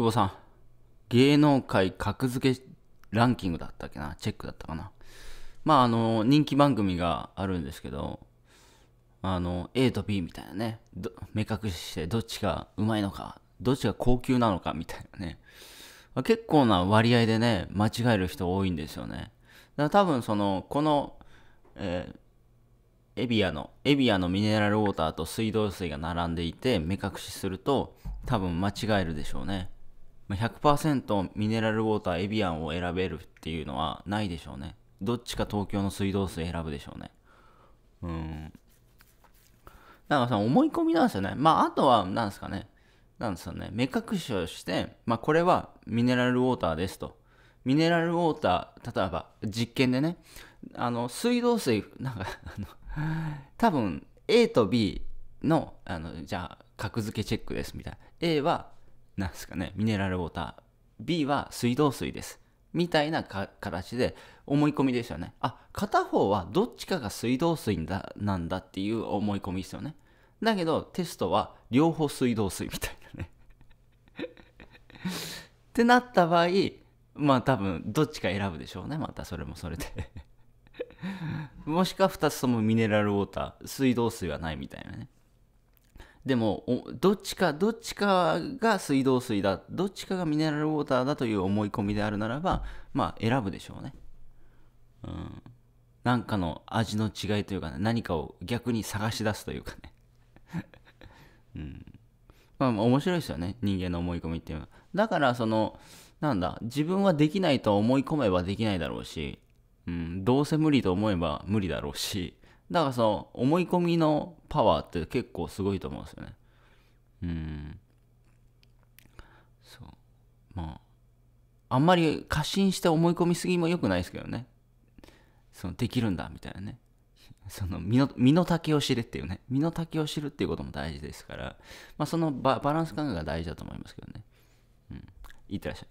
久保さん、芸能界格付けランキングだったっけな、チェックだったかな。まあ、あの、人気番組があるんですけど、あの、A と B みたいなね、目隠ししてどっちがうまいのか、どっちが高級なのかみたいなね。結構な割合でね、間違える人多いんですよね。だから多分その、この、えー、エビアの、エビアのミネラルウォーターと水道水が並んでいて、目隠しすると、多分間違えるでしょうね。100%ミネラルウォーターエビアンを選べるっていうのはないでしょうねどっちか東京の水道水選ぶでしょうねうんだからさ思い込みなんですよねまああとは何ですかねなんですよね目隠しをして、まあ、これはミネラルウォーターですとミネラルウォーター例えば実験でねあの水道水なんかあの多分 A と B のあのじゃあ格付けチェックですみたいな A はなんすかね、ミネラルウォーター。B は水道水です。みたいな形で思い込みですよね。あ、片方はどっちかが水道水だなんだっていう思い込みですよね。だけどテストは両方水道水みたいなね ってなった場合、まあ多分どっちか選ぶでしょうね。またそれもそれで もしくは2つともミネラルウォーター、水道水はないみたいなね。でもどっちかどっちかが水道水だどっちかがミネラルウォーターだという思い込みであるならばまあ選ぶでしょうねうんなんかの味の違いというかね何かを逆に探し出すというかね うんまあ面白いですよね人間の思い込みっていうのはだからそのなんだ自分はできないと思い込めばできないだろうし、うん、どうせ無理と思えば無理だろうしだからその思い込みのパワーって結構すごいと思うんですよねうんそうまああんまり過信して思い込みすぎも良くないですけどねそのできるんだみたいなねその身の身の丈を知れっていうね身の丈を知るっていうことも大事ですから、まあ、そのバランス感覚が大事だと思いますけどね、うん、いってらっしゃい